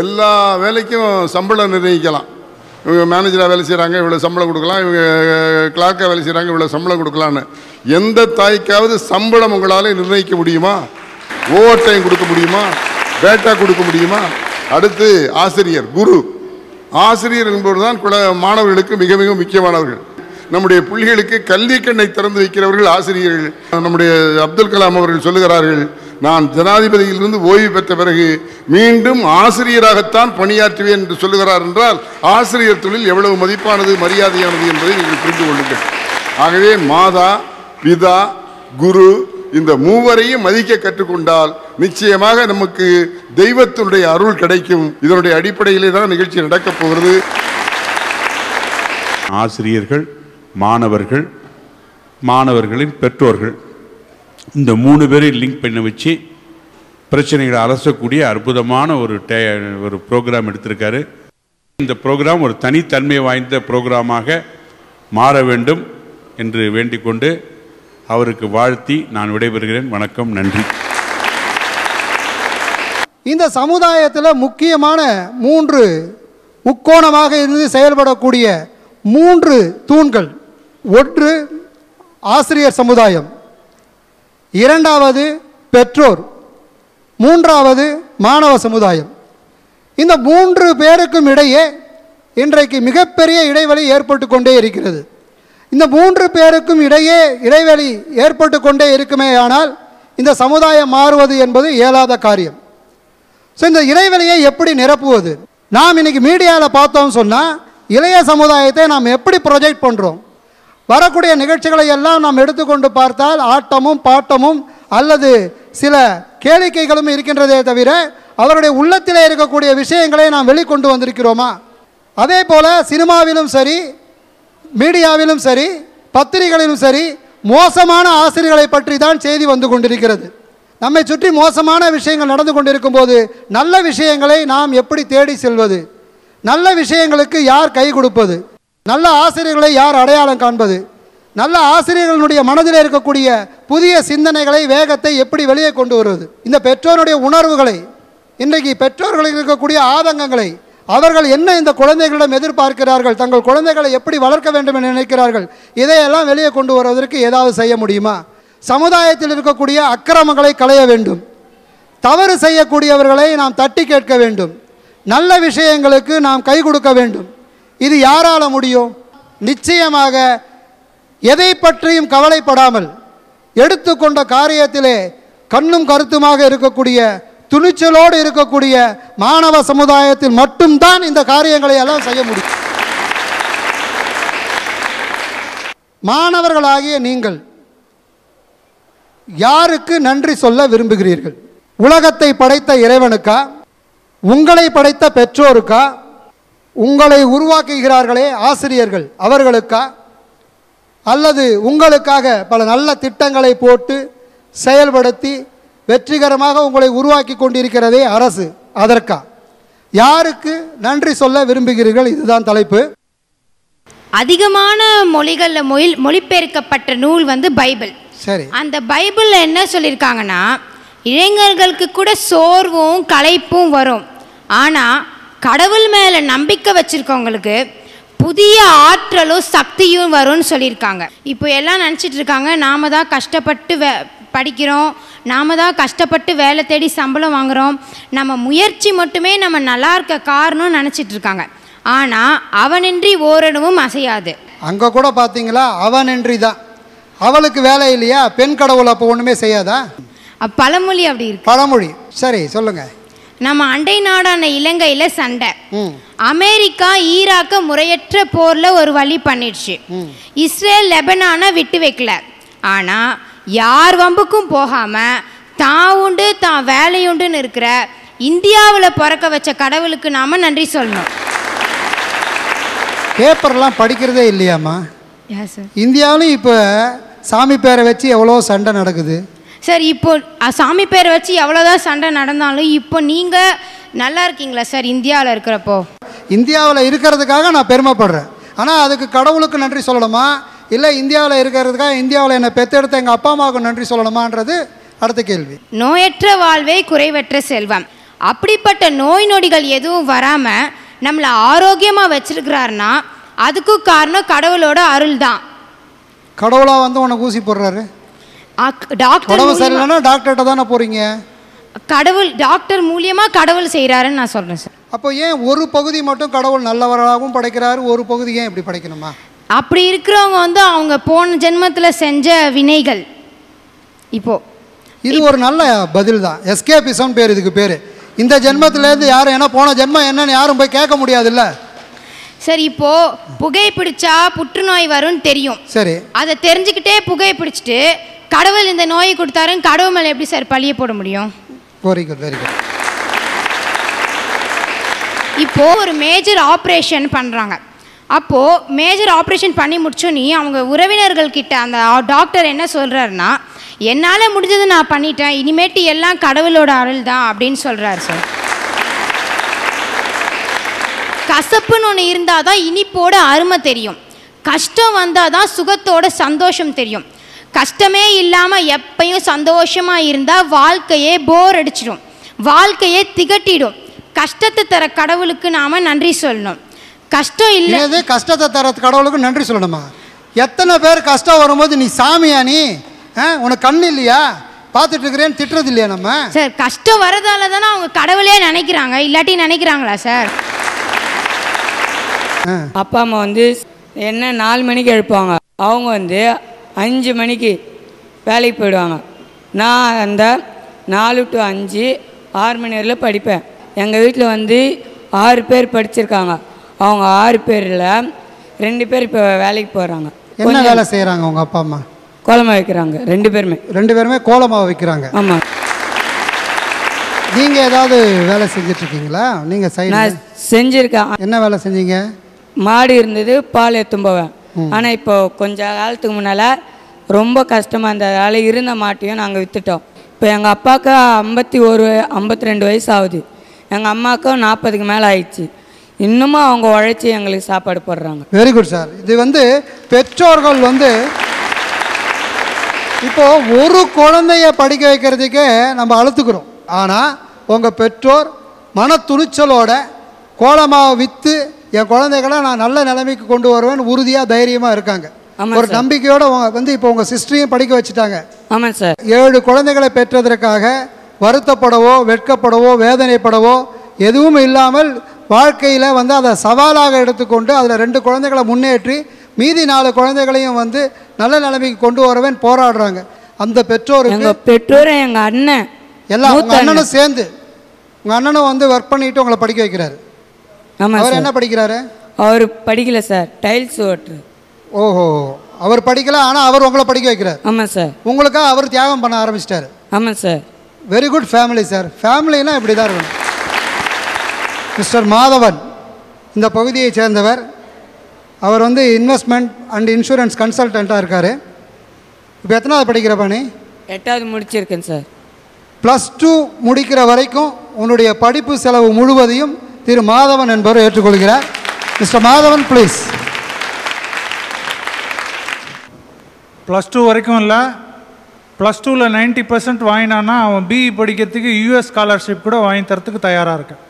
எல்லா வேலைக்கும் சம்பளம் நிர்ணயிக்கலாம் இவங்க மேனேஜராக வேலை செய்கிறாங்க இவ்வளோ சம்பளம் கொடுக்கலாம் இவங்க கிளார்க்காக வேலை செய்கிறாங்க இவ்வளோ சம்பளம் கொடுக்கலான்னு எந்த தாய்க்காவது சம்பளம் உங்களால் நிர்ணயிக்க முடியுமா ஓவர் டைம் கொடுக்க முடியுமா பேட்டா கொடுக்க முடியுமா அடுத்து ஆசிரியர் குரு ஆசிரியர் என்பவர் தான் குல மாணவர்களுக்கு மிக மிக முக்கியமானவர்கள் நம்முடைய பிள்ளைகளுக்கு கல்வி கண்ணை திறந்து வைக்கிறவர்கள் ஆசிரியர்கள் நம்முடைய அப்துல் கலாம் அவர்கள் சொல்லுகிறார்கள் நான் ஜனாதிபதியிலிருந்து ஓய்வு பெற்ற பிறகு மீண்டும் ஆசிரியராகத்தான் பணியாற்றுவேன் என்று சொல்லுகிறார் என்றால் ஆசிரியர் தொழில் எவ்வளவு மதிப்பானது மரியாதையானது என்பதை நீங்கள் புரிந்து கொள்ளுங்கள் ஆகவே மாதா பிதா குரு இந்த மூவரையும் மதிக்க கற்றுக்கொண்டால் நிச்சயமாக நமக்கு தெய்வத்தினுடைய அருள் கிடைக்கும் இதனுடைய அடிப்படையிலே தான் நிகழ்ச்சி நடக்கப் போகிறது ஆசிரியர்கள் மாணவர்கள் மாணவர்களின் பெற்றோர்கள் இந்த மூணு பேரையும் லிங்க் பண்ண வச்சு பிரச்சனைகளை அலசக்கூடிய அற்புதமான ஒரு டே ஒரு ப்ரோக்ராம் எடுத்திருக்காரு இந்த ப்ரோக்ராம் ஒரு தனித்தன்மை வாய்ந்த ப்ரோக்ராமாக மாற வேண்டும் என்று வேண்டிக்கொண்டு அவருக்கு வாழ்த்தி நான் விடைபெறுகிறேன் வணக்கம் நன்றி இந்த சமுதாயத்தில் முக்கியமான மூன்று முக்கோணமாக இருந்து செயல்படக்கூடிய மூன்று தூண்கள் ஒன்று ஆசிரியர் சமுதாயம் இரண்டாவது பெற்றோர் மூன்றாவது மாணவ சமுதாயம் இந்த மூன்று பேருக்கும் இடையே இன்றைக்கு மிகப்பெரிய இடைவெளி ஏற்பட்டு கொண்டே இருக்கிறது இந்த மூன்று பேருக்கும் இடையே இடைவெளி ஏற்பட்டு கொண்டே இருக்குமேயானால் இந்த சமுதாயம் மாறுவது என்பது இயலாத காரியம் ஸோ இந்த இடைவெளியை எப்படி நிரப்புவது நாம் இன்றைக்கி மீடியாவில் பார்த்தோம்னு சொன்னால் இளைய சமுதாயத்தை நாம் எப்படி ப்ரொஜெக்ட் பண்ணுறோம் வரக்கூடிய நிகழ்ச்சிகளை எல்லாம் நாம் எடுத்துக்கொண்டு பார்த்தால் ஆட்டமும் பாட்டமும் அல்லது சில கேளிக்கைகளும் இருக்கின்றதே தவிர அவருடைய உள்ளத்தில் இருக்கக்கூடிய விஷயங்களை நாம் வெளிக்கொண்டு வந்திருக்கிறோமா அதே போல் சினிமாவிலும் சரி மீடியாவிலும் சரி பத்திரிகைகளிலும் சரி மோசமான ஆசிரியர்களை பற்றி தான் செய்தி வந்து கொண்டிருக்கிறது நம்மை சுற்றி மோசமான விஷயங்கள் நடந்து கொண்டிருக்கும் போது நல்ல விஷயங்களை நாம் எப்படி தேடி செல்வது நல்ல விஷயங்களுக்கு யார் கை கொடுப்பது நல்ல ஆசிரியர்களை யார் அடையாளம் காண்பது நல்ல ஆசிரியர்களுடைய மனதில் இருக்கக்கூடிய புதிய சிந்தனைகளை வேகத்தை எப்படி வெளியே கொண்டு வருவது இந்த பெற்றோருடைய உணர்வுகளை இன்றைக்கு பெற்றோர்களுக்கு இருக்கக்கூடிய ஆதங்கங்களை அவர்கள் என்ன இந்த குழந்தைகளிடம் எதிர்பார்க்கிறார்கள் தங்கள் குழந்தைகளை எப்படி வளர்க்க வேண்டும் என்று நினைக்கிறார்கள் இதையெல்லாம் வெளியே கொண்டு வருவதற்கு ஏதாவது செய்ய முடியுமா சமுதாயத்தில் இருக்கக்கூடிய அக்கிரமங்களை களைய வேண்டும் தவறு செய்யக்கூடியவர்களை நாம் தட்டி கேட்க வேண்டும் நல்ல விஷயங்களுக்கு நாம் கை கொடுக்க வேண்டும் இது யாரால முடியும் நிச்சயமாக எதை பற்றியும் கவலைப்படாமல் எடுத்துக்கொண்ட காரியத்திலே கண்ணும் கருத்துமாக இருக்கக்கூடிய துணிச்சலோடு இருக்கக்கூடிய மாணவ சமுதாயத்தில் மட்டும்தான் இந்த காரியங்களை எல்லாம் செய்ய முடியும் மாணவர்களாகிய நீங்கள் யாருக்கு நன்றி சொல்ல விரும்புகிறீர்கள் உலகத்தை படைத்த இறைவனுக்கா உங்களை படைத்த பெற்றோருக்கா உங்களை உருவாக்குகிறார்களே ஆசிரியர்கள் அவர்களுக்கா அல்லது உங்களுக்காக பல நல்ல திட்டங்களை போட்டு செயல்படுத்தி வெற்றிகரமாக உங்களை உருவாக்கி கொண்டிருக்கிறதே அரசு அதற்கா யாருக்கு நன்றி சொல்ல விரும்புகிறீர்கள் இதுதான் தலைப்பு அதிகமான மொழிகளில் மொழி மொழிபெயர்க்கப்பட்ட நூல் வந்து பைபிள் சரி அந்த பைபிளில் என்ன சொல்லியிருக்காங்கன்னா இளைஞர்களுக்கு கூட சோர்வும் களைப்பும் வரும் ஆனால் கடவுள் மேலே நம்பிக்கை வச்சுருக்கவங்களுக்கு புதிய ஆற்றலும் சக்தியும் வரும்னு சொல்லியிருக்காங்க இப்போ எல்லாம் நினச்சிட்டு இருக்காங்க நாம தான் கஷ்டப்பட்டு வே படிக்கிறோம் நாம தான் கஷ்டப்பட்டு வேலை தேடி சம்பளம் வாங்குகிறோம் நம்ம முயற்சி மட்டுமே நம்ம நல்லா இருக்க காரணம்னு நினச்சிட்டு இருக்காங்க ஆனால் அவனின்றி ஓரணுவும் அசையாது அங்கே கூட பார்த்தீங்களா அவனின்றி தான் அவளுக்கு வேலை இல்லையா பெண் கடவுள் அப்போ ஒன்றுமே செய்யாதா பழமொழி அப்படி இருக்கு பழமொழி சரி சொல்லுங்கள் நம்ம அண்டை நாடான இலங்கையில சண்டை அமெரிக்கா ஈராக்க முறையற்ற போர்ல ஒரு வழி பண்ணிடுச்சு இஸ்ரேல் லெபனான விட்டு வைக்கல ஆனா யார் வம்புக்கும் போகாம தான் உண்டு தான் வேலையுண்டுன்னு இருக்கிற இந்தியாவில் பிறக்க வச்ச கடவுளுக்கு நாம நன்றி சொல்லணும் பேப்பர்லாம் படிக்கிறதே இல்லையாம்மா இந்தியாவிலும் இப்போ சாமி பேரை வச்சு எவ்வளோ சண்டை நடக்குது சார் இப்போ சாமி பேர் வச்சு எவ்வளோதான் சண்டை நடந்தாலும் இப்போ நீங்கள் நல்லா இருக்கீங்களா சார் இந்தியாவில் இருக்கிறப்போ இந்தியாவில் இருக்கிறதுக்காக நான் பெருமைப்படுறேன் ஆனால் அதுக்கு கடவுளுக்கு நன்றி சொல்லணுமா இல்லை இந்தியாவில் இருக்கிறதுக்காக இந்தியாவில் என்னை பெற்றெடுத்த எங்கள் அப்பா அம்மாவுக்கு நன்றி சொல்லணுமான்றது அடுத்த கேள்வி நோயற்ற வாழ்வே குறைவற்ற செல்வம் அப்படிப்பட்ட நோய் நொடிகள் எதுவும் வராமல் நம்மளை ஆரோக்கியமாக வச்சிருக்கிறாருன்னா அதுக்கும் காரணம் கடவுளோட அருள் தான் கடவுளாக வந்து உனக்கு ஊசி போடுறாரு டாக்டர் டாக்டர்கிட்ட தானே கடவுள் டாக்டர் கடவுள் நான் சார் அப்போ ஏன் ஒரு பகுதி மட்டும் கடவுள் நல்லவராகவும் படைக்கிறாரு ஒரு பகுதி இப்படி படைக்கணுமா அப்படி இருக்கிறவங்க வந்து அவங்க போன ஜென்மத்தில் செஞ்ச வினைகள் இப்போ இது ஒரு நல்ல பதில் தான் எஸ்கேபிசம் பேர் இதுக்கு பேர் இந்த ஜென்மத்திலேருந்து யாரும் ஏன்னா போன ஜென்மம் என்னன்னு யாரும் போய் கேட்க முடியாதுல்ல சரி இப்போ புகை பிடிச்சா புற்றுநோய் வரும்னு தெரியும் சரி அதை தெரிஞ்சுக்கிட்டே புகை பிடிச்சிட்டு கடவுள் இந்த நோயை கொடுத்தாரு கடவுள் மேலே எப்படி சார் பழிய போட முடியும் இப்போ இப்போது ஒரு மேஜர் ஆப்ரேஷன் பண்ணுறாங்க அப்போது மேஜர் ஆப்ரேஷன் பண்ணி முடிச்சோன்னே அவங்க உறவினர்கள்கிட்ட அந்த டாக்டர் என்ன சொல்கிறாருன்னா என்னால் முடிஞ்சது நான் பண்ணிட்டேன் இனிமேட்டு எல்லாம் கடவுளோட அருள் தான் அப்படின்னு சொல்றாரு சார் கசப்புன்னு ஒன்று இருந்தால் தான் இனிப்போட அருமை தெரியும் கஷ்டம் வந்தால் தான் சுகத்தோட சந்தோஷம் தெரியும் கஷ்டமே இல்லாமல் எப்பையும் சந்தோஷமாக இருந்தால் வாழ்க்கையே போர் அடிச்சிடும் வாழ்க்கையே திகட்டிடும் கஷ்டத்தை தர கடவுளுக்கு நாம் நன்றி சொல்லணும் கஷ்டம் இல்லை கஷ்டத்தை தர கடவுளுக்கு நன்றி சொல்லணுமா எத்தனை பேர் கஷ்டம் வரும்போது நீ சாமியா நீ உனக்கு கண் இல்லையா பார்த்துட்டு இருக்கிறேன்னு திட்டுறது இல்லையா நம்ம சார் கஷ்டம் வரதால தானே அவங்க கடவுளே நினைக்கிறாங்க இல்லாட்டி நினைக்கிறாங்களா சார் அப்பா அம்மா வந்து என்ன நாலு மணிக்கு எழுப்புவாங்க அவங்க வந்து அஞ்சு மணிக்கு வேலைக்கு போயிடுவாங்க நான் அந்த நாலு டு அஞ்சு ஆறு மணி வரையில் படிப்பேன் எங்கள் வீட்டில் வந்து ஆறு பேர் படிச்சிருக்காங்க அவங்க ஆறு பேரில் ரெண்டு பேர் இப்போ வேலைக்கு போகிறாங்க என்ன வேலை செய்கிறாங்க உங்கள் அப்பா அம்மா கோலமாக வைக்கிறாங்க ரெண்டு பேருமே ரெண்டு பேருமே கோலமாக வைக்கிறாங்க ஆமாம் நீங்கள் ஏதாவது வேலை செஞ்சிட்ருக்கீங்களா நீங்கள் நான் செஞ்சுருக்கேன் என்ன வேலை செஞ்சீங்க மாடு இருந்தது பால் ஏற்றும் போவேன் ஆனால் இப்போது கொஞ்ச காலத்துக்கு முன்னால் ரொம்ப கஷ்டமாக இருந்ததால் இருந்த மாட்டையும் நாங்கள் விற்றுட்டோம் இப்போ எங்கள் அப்பாவுக்கு ஐம்பத்தி ஒரு ஐம்பத்தி ரெண்டு வயசு ஆகுது எங்கள் அம்மாவுக்கும் நாற்பதுக்கு மேலே ஆயிடுச்சு இன்னமும் அவங்க உழைச்சி எங்களுக்கு சாப்பாடு போடுறாங்க வெரி குட் சார் இது வந்து பெற்றோர்கள் வந்து இப்போ ஒரு குழந்தைய படிக்க வைக்கிறதுக்கே நம்ம அழுத்துக்கிறோம் ஆனால் உங்கள் பெற்றோர் மன துணிச்சலோட கோலமாக விற்று என் குழந்தைகளை நான் நல்ல நிலைமைக்கு கொண்டு வருவேன் உறுதியாக தைரியமாக இருக்காங்க ஒரு நம்பிக்கையோட வந்து இப்போ உங்கள் சிஸ்டரையும் படிக்க வச்சுட்டாங்க ஆமாம் சார் ஏழு குழந்தைகளை பெற்றதற்காக வருத்தப்படவோ வெட்கப்படவோ வேதனைப்படவோ எதுவும் இல்லாமல் வாழ்க்கையில் வந்து அதை சவாலாக எடுத்துக்கொண்டு அதில் ரெண்டு குழந்தைகளை முன்னேற்றி மீதி நாலு குழந்தைகளையும் வந்து நல்ல நிலைமைக்கு கொண்டு வரவேன் போராடுறாங்க அந்த பெற்றோர் பெற்றோர் எங்கள் அண்ணன் எல்லாம் அண்ணனும் சேர்ந்து உங்கள் அண்ணனும் வந்து ஒர்க் பண்ணிட்டு உங்களை படிக்க வைக்கிறாரு ஆமாம் அவர் என்ன படிக்கிறாரு அவர் படிக்கல சார் டைல்ஸ் ஓட்டுரு ஓஹோ அவர் படிக்கல ஆனால் அவர் உங்களை படிக்க வைக்கிறார் ஆமாம் சார் உங்களுக்காக அவர் தியாகம் பண்ண ஆரம்பிச்சிட்டாரு ஆமாம் sir very good family sir ஃபேமிலினா இப்படி தான் இருக்கும் மிஸ்டர் மாதவன் இந்த பகுதியைச் சேர்ந்தவர் அவர் வந்து இன்வெஸ்ட்மெண்ட் அண்ட் இன்சூரன்ஸ் கன்சல்டண்ட்டாக இருக்கார் இப்போ எத்தனாவது படிக்கிற பணி எட்டாவது முடிச்சிருக்கேன் சார் ப்ளஸ் டூ முடிக்கிற வரைக்கும் உன்னுடைய படிப்பு செலவு முழுவதையும் திரு மாதவன் என்பவர் ஏற்றுக்கொள்கிறார் mister Madhavan please plus two வரைக்கும் இல்லை ப்ளஸ் டூவில் நைன்ட்டி பர்சன்ட் வாங்கினான்னா அவன் பிஇ e படிக்கிறதுக்கு யூஎஸ் ஸ்காலர்ஷிப் கூட வாங்கி தரத்துக்கு தயாராக இருக்கேன்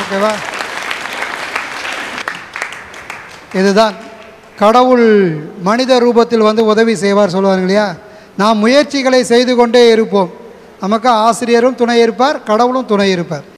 ஓகேவா இதுதான் கடவுள் மனித ரூபத்தில் வந்து உதவி செய்வார் சொல்லுவாங்க இல்லையா நாம் முயற்சிகளை செய்து கொண்டே இருப்போம் நமக்கு ஆசிரியரும் துணை இருப்பார் கடவுளும் துணை இருப்பார்